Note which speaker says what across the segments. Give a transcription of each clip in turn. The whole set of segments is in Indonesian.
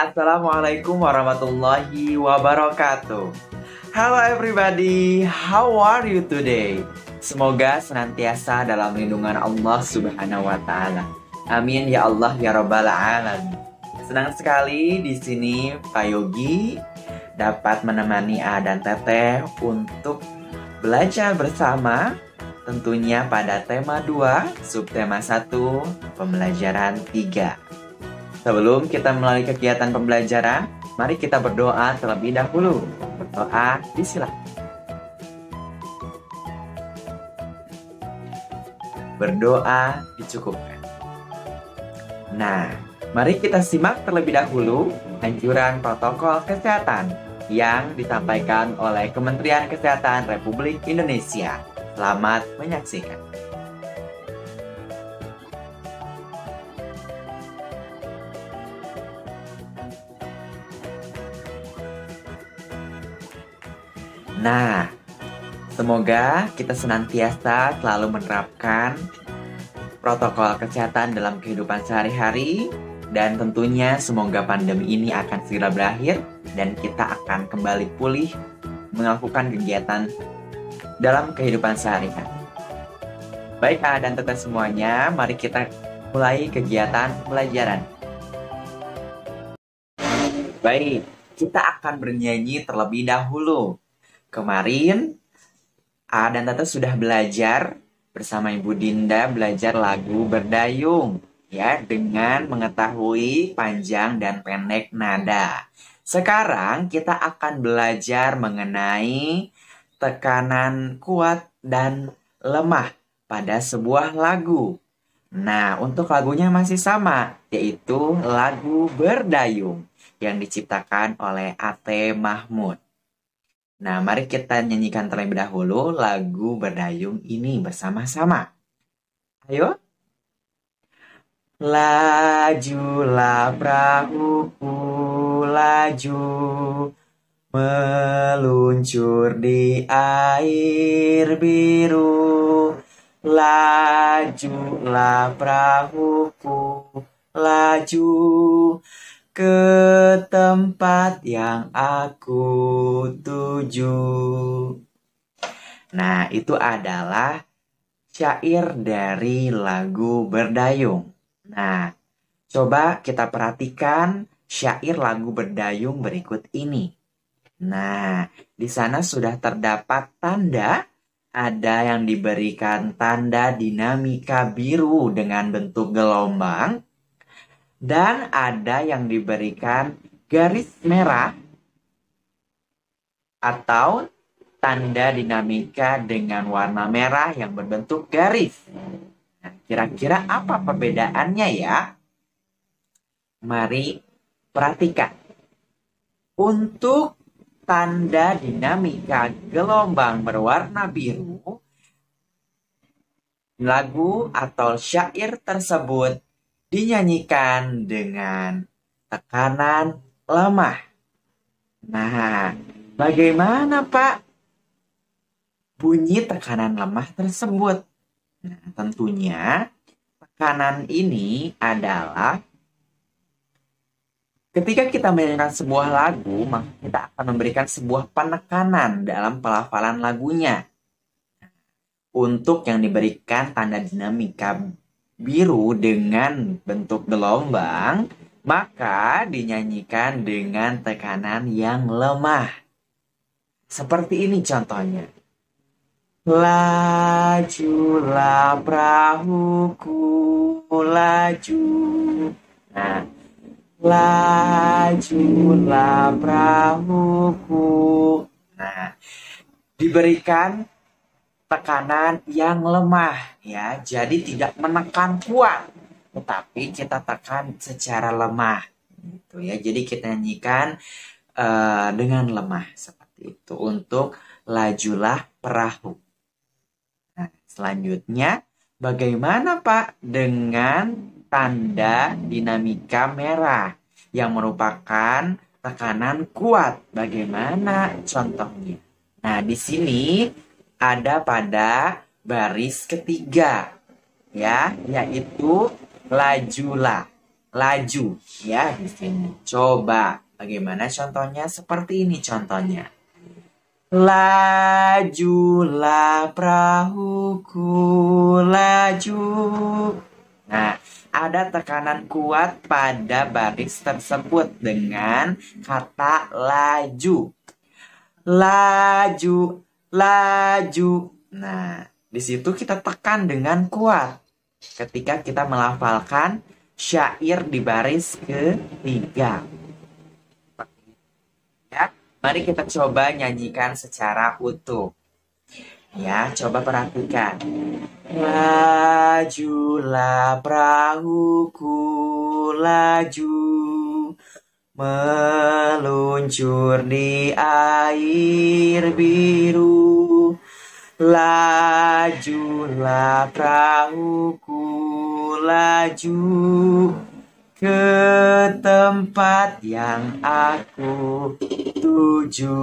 Speaker 1: Assalamualaikum warahmatullahi wabarakatuh. Halo everybody, how are you today? Semoga senantiasa dalam lindungan Allah Subhanahu wa taala. Amin ya Allah ya rabbal alamin. Senang sekali di sini Pak Yogi dapat menemani A dan Teteh untuk belajar bersama tentunya pada tema 2, subtema 1, pembelajaran 3. Sebelum kita melalui kegiatan pembelajaran, mari kita berdoa terlebih dahulu. Berdoa, disilahkan. Berdoa dicukupkan. Nah, mari kita simak terlebih dahulu anjuran protokol kesehatan yang disampaikan oleh Kementerian Kesehatan Republik Indonesia. Selamat menyaksikan. Nah, semoga kita senantiasa selalu menerapkan protokol kesehatan dalam kehidupan sehari-hari dan tentunya semoga pandemi ini akan segera berakhir dan kita akan kembali pulih melakukan kegiatan dalam kehidupan sehari-hari. Baik dan tetap semuanya, mari kita mulai kegiatan pelajaran. Baik, kita akan bernyanyi terlebih dahulu. Kemarin A dan Tata sudah belajar bersama Ibu Dinda belajar lagu berdayung ya dengan mengetahui panjang dan pendek nada. Sekarang kita akan belajar mengenai tekanan kuat dan lemah pada sebuah lagu. Nah, untuk lagunya masih sama, yaitu lagu Berdayung yang diciptakan oleh Ate Mahmud. Nah, mari kita nyanyikan terlebih dahulu lagu berdayung ini bersama-sama. Ayo. Lajulah ku
Speaker 2: laju meluncur di air biru lajulah perahuku laju ke
Speaker 1: tempat yang aku tuju. Nah, itu adalah syair dari lagu Berdayung. Nah, coba kita perhatikan syair lagu Berdayung berikut ini. Nah, di sana sudah terdapat tanda ada yang diberikan tanda dinamika biru dengan bentuk gelombang dan ada yang diberikan garis merah atau tanda dinamika dengan warna merah yang berbentuk garis. Nah, kira-kira nah, apa perbedaannya ya? Mari perhatikan. Untuk tanda dinamika gelombang berwarna biru, lagu atau syair tersebut dinyanyikan dengan tekanan lemah. Nah, bagaimana Pak bunyi tekanan lemah tersebut? Nah, tentunya tekanan ini adalah Ketika kita menyanyikan sebuah lagu, maka kita akan memberikan sebuah penekanan dalam pelafalan lagunya. Untuk yang diberikan tanda dinamika biru dengan bentuk gelombang, maka dinyanyikan dengan tekanan yang lemah. Seperti ini contohnya.
Speaker 2: Lajulah perahuku laju. Nah,
Speaker 1: lajulah perahuku. Nah, diberikan tekanan yang lemah ya. Jadi tidak menekan kuat, tetapi kita tekan secara lemah. Itu ya. Jadi kita nyanyikan uh, dengan lemah seperti itu untuk lajulah perahu. Nah, selanjutnya bagaimana Pak dengan tanda dinamika merah yang merupakan tekanan kuat? Bagaimana contohnya? Nah, di sini ada pada baris ketiga ya yaitu lajulah laju ya di sini coba bagaimana contohnya seperti ini contohnya lajulah perahuku laju nah ada tekanan kuat pada baris tersebut dengan kata laju laju laju. Nah, di situ kita tekan dengan kuat ketika kita melafalkan syair di baris ketiga. Ya, mari kita coba nyanyikan secara utuh. Ya, coba perhatikan.
Speaker 2: Lajulah perahuku, laju meluncur di air biru lajulah perahuku laju ke tempat
Speaker 1: yang aku tuju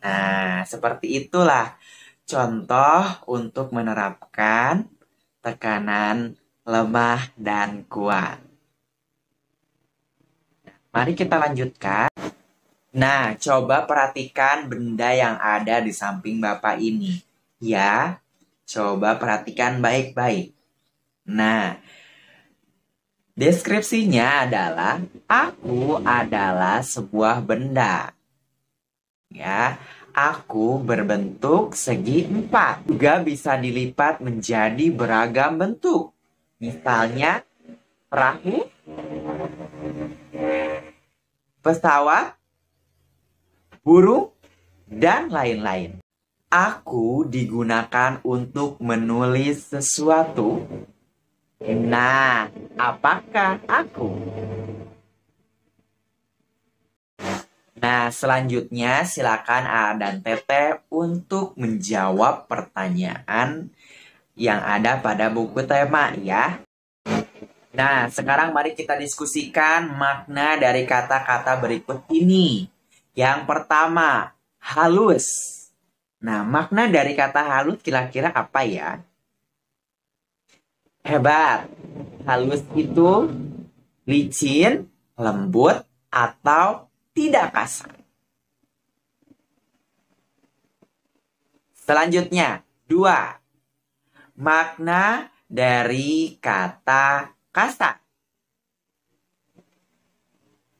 Speaker 1: nah seperti itulah contoh untuk menerapkan tekanan lemah dan kuat Mari kita lanjutkan. Nah, coba perhatikan benda yang ada di samping Bapak ini. Ya, coba perhatikan baik-baik. Nah, deskripsinya adalah aku adalah sebuah benda. Ya, aku berbentuk segi empat. Juga bisa dilipat menjadi beragam bentuk. Misalnya, perahu, pesawat, burung, dan lain-lain. Aku digunakan untuk menulis sesuatu. Nah, apakah aku? Nah, selanjutnya silakan A dan Tete untuk menjawab pertanyaan yang ada pada buku tema ya. Nah, sekarang mari kita diskusikan makna dari kata-kata berikut ini. Yang pertama, halus. Nah, makna dari kata halus kira-kira apa ya? Hebat. Halus itu licin, lembut, atau tidak kasar. Selanjutnya, dua. Makna dari kata kasta.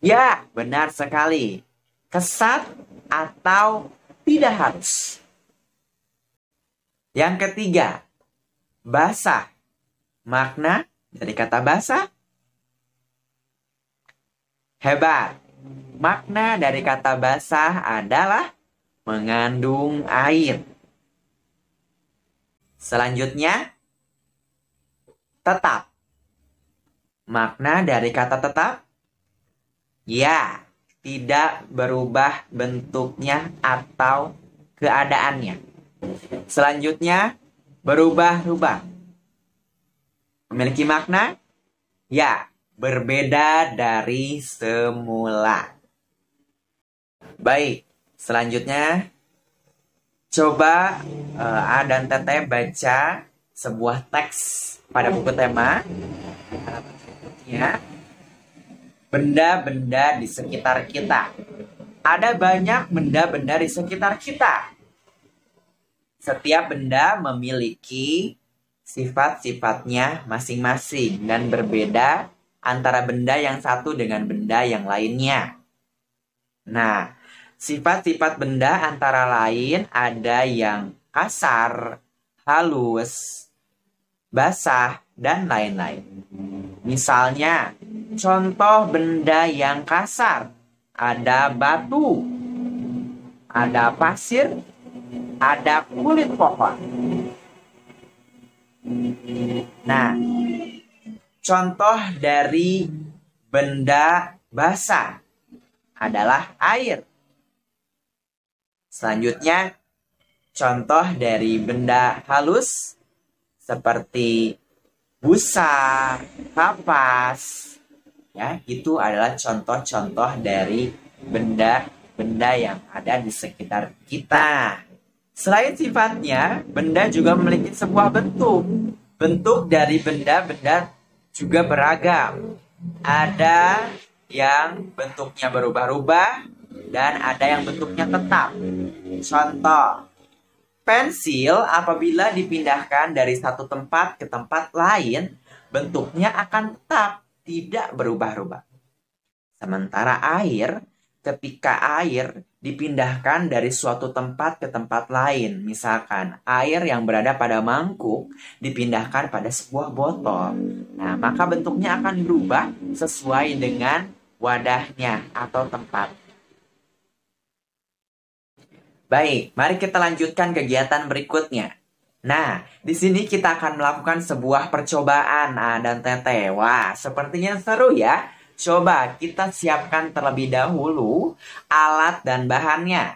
Speaker 1: Ya, benar sekali. Kesat atau tidak harus. Yang ketiga, basah. Makna dari kata basah? Hebat. Makna dari kata basah adalah mengandung air. Selanjutnya, tetap. Makna dari kata tetap? Ya, tidak berubah bentuknya atau keadaannya. Selanjutnya, berubah-ubah. Memiliki makna? Ya, berbeda dari semula. Baik, selanjutnya coba uh, A dan Tete baca sebuah teks pada buku tema ya benda-benda di sekitar kita. Ada banyak benda-benda di sekitar kita. Setiap benda memiliki sifat-sifatnya masing-masing dan berbeda antara benda yang satu dengan benda yang lainnya. Nah, sifat-sifat benda antara lain ada yang kasar, halus, basah, dan lain-lain. Misalnya, contoh benda yang kasar. Ada batu, ada pasir, ada kulit pohon. Nah, contoh dari benda basah adalah air. Selanjutnya, contoh dari benda halus seperti busa, kapas. Ya, itu adalah contoh-contoh dari benda-benda yang ada di sekitar kita. Selain sifatnya, benda juga memiliki sebuah bentuk. Bentuk dari benda-benda juga beragam. Ada yang bentuknya berubah-ubah dan ada yang bentuknya tetap. Contoh, Pensil apabila dipindahkan dari satu tempat ke tempat lain, bentuknya akan tetap tidak berubah-ubah. Sementara air, ketika air dipindahkan dari suatu tempat ke tempat lain, misalkan air yang berada pada mangkuk dipindahkan pada sebuah botol, nah maka bentuknya akan berubah sesuai dengan wadahnya atau tempat. Baik, mari kita lanjutkan kegiatan berikutnya. Nah, di sini kita akan melakukan sebuah percobaan A dan Tete. Wah, sepertinya seru ya. Coba kita siapkan terlebih dahulu alat dan bahannya.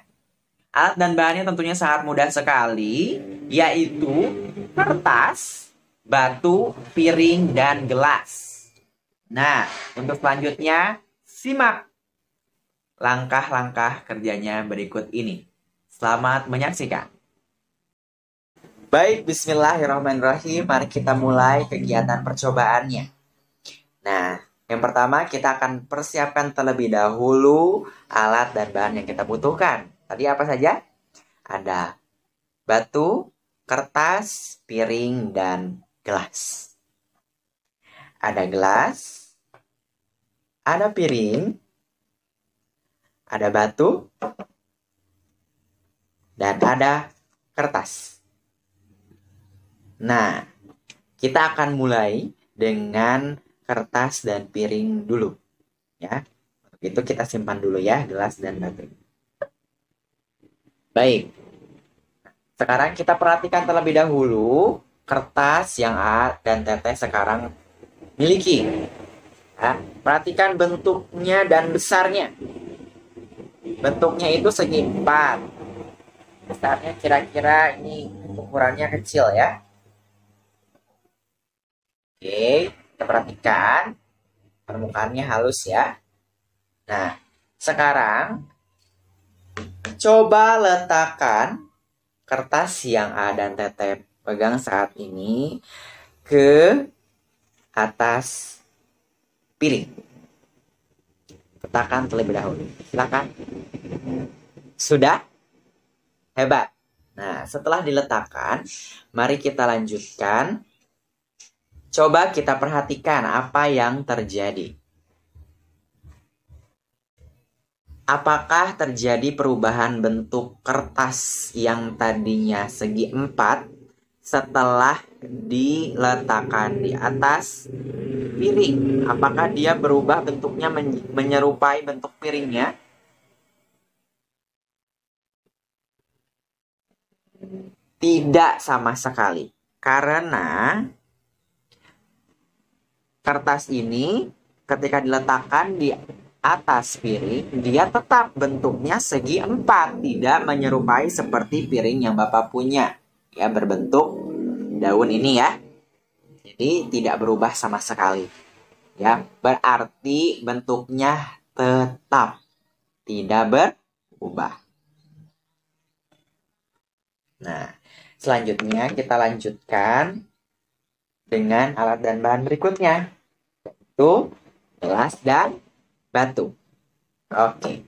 Speaker 1: Alat dan bahannya tentunya sangat mudah sekali, yaitu kertas, batu, piring, dan gelas. Nah, untuk selanjutnya, simak langkah-langkah kerjanya berikut ini. Selamat menyaksikan. Baik, bismillahirrahmanirrahim. Mari kita mulai kegiatan percobaannya. Nah, yang pertama kita akan persiapkan terlebih dahulu alat dan bahan yang kita butuhkan. Tadi apa saja? Ada batu, kertas, piring, dan gelas. Ada gelas, ada piring, ada batu, dan ada kertas. Nah, kita akan mulai dengan kertas dan piring dulu. Ya. Itu kita simpan dulu ya, gelas dan batu. Baik. Sekarang kita perhatikan terlebih dahulu kertas yang A dan Teteh sekarang miliki. Ya, perhatikan bentuknya dan besarnya. Bentuknya itu segi empat besarnya kira-kira ini ukurannya kecil ya. Oke, kita perhatikan permukaannya halus ya. Nah, sekarang coba letakkan kertas yang A dan Tetep pegang saat ini ke atas piring. Letakkan terlebih dahulu. Silakan. Sudah? Hebat. Nah, setelah diletakkan, mari kita lanjutkan. Coba kita perhatikan apa yang terjadi. Apakah terjadi perubahan bentuk kertas yang tadinya segi 4 setelah diletakkan di atas piring? Apakah dia berubah bentuknya menyerupai bentuk piringnya? Tidak sama sekali. Karena kertas ini ketika diletakkan di atas piring, dia tetap bentuknya segi empat, tidak menyerupai seperti piring yang Bapak punya. Ya, berbentuk daun ini ya. Jadi tidak berubah sama sekali. Ya, berarti bentuknya tetap tidak berubah. Nah, Selanjutnya kita lanjutkan dengan alat dan bahan berikutnya, yaitu gelas dan batu. Oke.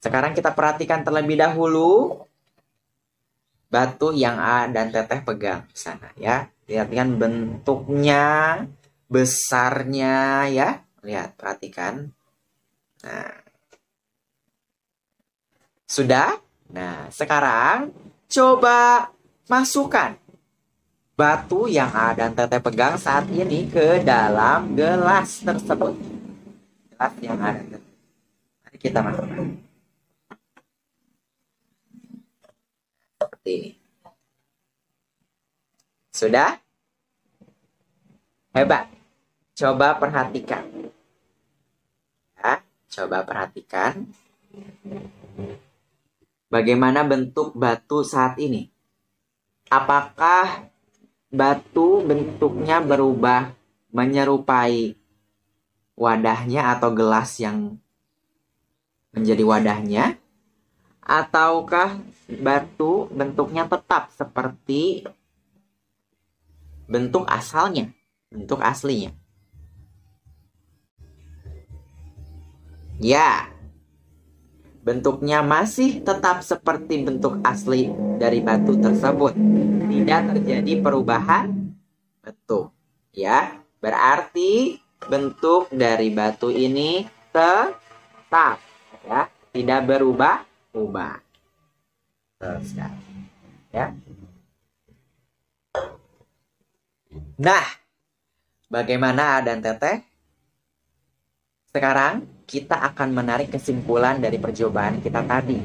Speaker 1: Sekarang kita perhatikan terlebih dahulu batu yang A dan Teteh pegang di sana ya. Perhatikan bentuknya, besarnya ya. Lihat, perhatikan. Nah. Sudah? Nah, sekarang Coba masukkan batu yang ada Tete pegang saat ini ke dalam gelas tersebut. Gelas yang ada teteh. Mari kita masukkan. Seperti ini. Sudah? Hebat. Coba perhatikan. Ya, coba perhatikan. Bagaimana bentuk batu saat ini? Apakah batu bentuknya berubah menyerupai wadahnya atau gelas yang menjadi wadahnya? Ataukah batu bentuknya tetap seperti bentuk asalnya, bentuk aslinya? Ya, Bentuknya masih tetap seperti bentuk asli dari batu tersebut. Tidak terjadi perubahan bentuk. Ya, berarti bentuk dari batu ini tetap ya, tidak berubah ubah. Ya. Nah, bagaimana dan teteh? Sekarang kita akan menarik kesimpulan dari percobaan kita tadi.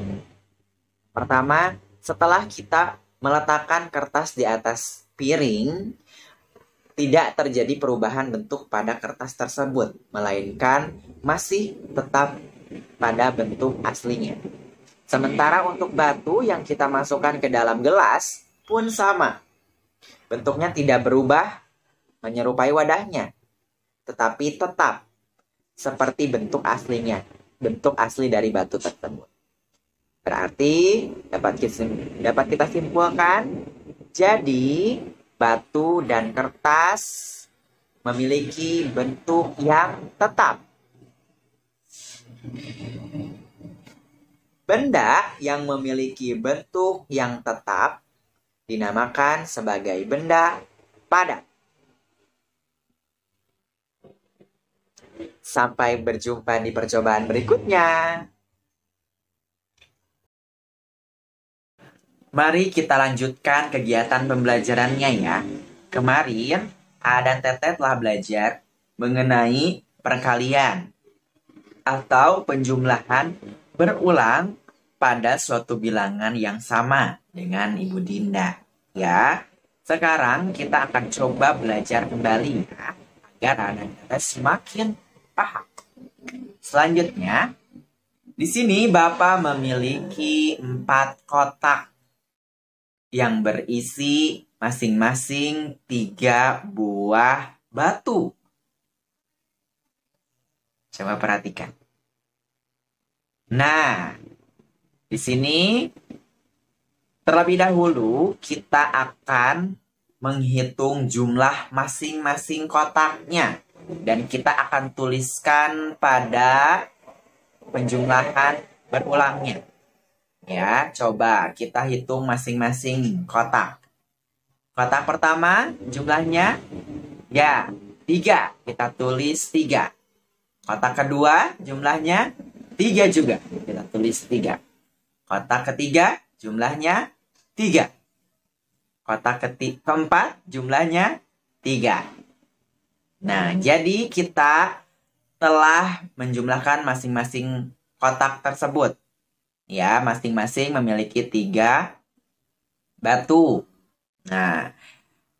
Speaker 1: Pertama, setelah kita meletakkan kertas di atas piring, tidak terjadi perubahan bentuk pada kertas tersebut, melainkan masih tetap pada bentuk aslinya. Sementara untuk batu yang kita masukkan ke dalam gelas pun sama. Bentuknya tidak berubah, menyerupai wadahnya, tetapi tetap seperti bentuk aslinya, bentuk asli dari batu tersebut. Berarti dapat kita, dapat kita simpulkan, jadi batu dan kertas memiliki bentuk yang tetap. Benda yang memiliki bentuk yang tetap dinamakan sebagai benda padat. Sampai berjumpa di percobaan berikutnya. Mari kita lanjutkan kegiatan pembelajarannya ya. Kemarin, A dan Tete telah belajar mengenai perkalian atau penjumlahan berulang pada suatu bilangan yang sama dengan Ibu Dinda. Ya, sekarang kita akan coba belajar kembali ya, agar anak-anak semakin paha. Selanjutnya, di sini Bapak memiliki empat kotak yang berisi masing-masing tiga buah batu. Coba perhatikan. Nah, di sini terlebih dahulu kita akan menghitung jumlah masing-masing kotaknya dan kita akan tuliskan pada penjumlahan berulangnya. Ya, coba kita hitung masing-masing kotak. Kotak pertama jumlahnya ya 3. Kita tulis tiga. Kotak kedua jumlahnya tiga juga. Kita tulis tiga. Kotak ketiga jumlahnya tiga. Kotak keempat jumlahnya tiga. Nah, hmm. jadi kita telah menjumlahkan masing-masing kotak tersebut. Ya, masing-masing memiliki tiga batu. Nah,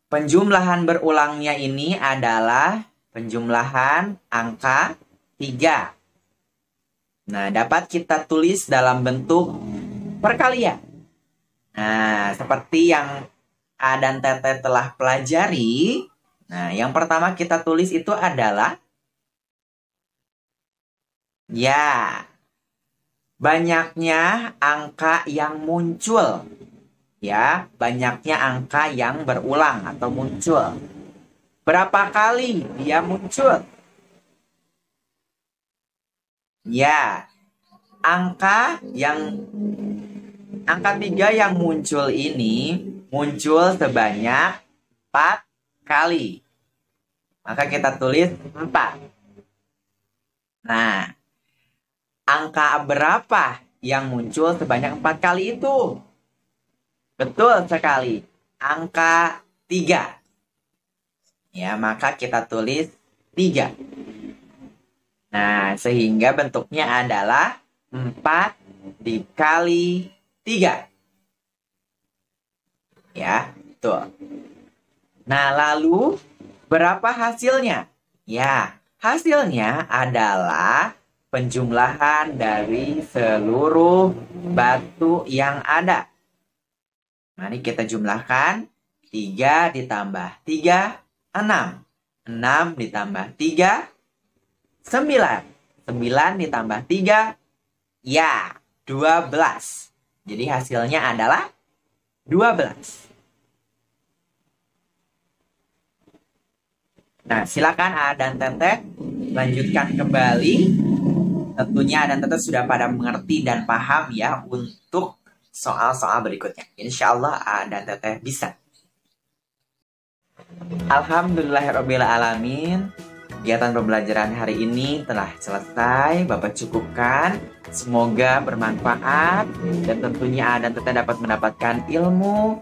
Speaker 1: penjumlahan berulangnya ini adalah penjumlahan angka tiga Nah, dapat kita tulis dalam bentuk perkalian. Nah, seperti yang A dan Tete telah pelajari, Nah, yang pertama kita tulis itu adalah ya. Banyaknya angka yang muncul. Ya, banyaknya angka yang berulang atau muncul. Berapa kali dia muncul? Ya. Angka yang angka tiga yang muncul ini muncul sebanyak 4 kali. Maka kita tulis 4. Nah, angka berapa yang muncul sebanyak 4 kali itu? Betul sekali. Angka 3. Ya, maka kita tulis 3. Nah, sehingga bentuknya adalah 4 dikali 3. Ya, betul. Nah, lalu Berapa hasilnya? Ya, hasilnya adalah penjumlahan dari seluruh batu yang ada. Mari kita jumlahkan. 3 ditambah 3, 6. 6 ditambah 3, 9. 9 ditambah 3, ya, 12. Jadi hasilnya adalah 12. Nah, silakan A dan Tete lanjutkan kembali. Tentunya A dan Tete sudah pada mengerti dan paham ya untuk soal-soal berikutnya. Insya Allah A dan Tete bisa. Alhamdulillahirrahmanirrahim. Kegiatan pembelajaran hari ini telah selesai, Bapak cukupkan. Semoga bermanfaat dan tentunya A dan Tete dapat mendapatkan ilmu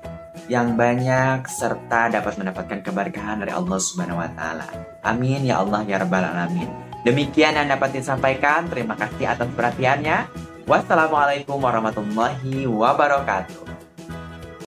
Speaker 1: yang banyak serta dapat mendapatkan keberkahan dari Allah Subhanahu wa taala. Amin ya Allah ya rabbal alamin. Demikian yang dapat disampaikan. Terima kasih atas perhatiannya. Wassalamualaikum warahmatullahi wabarakatuh.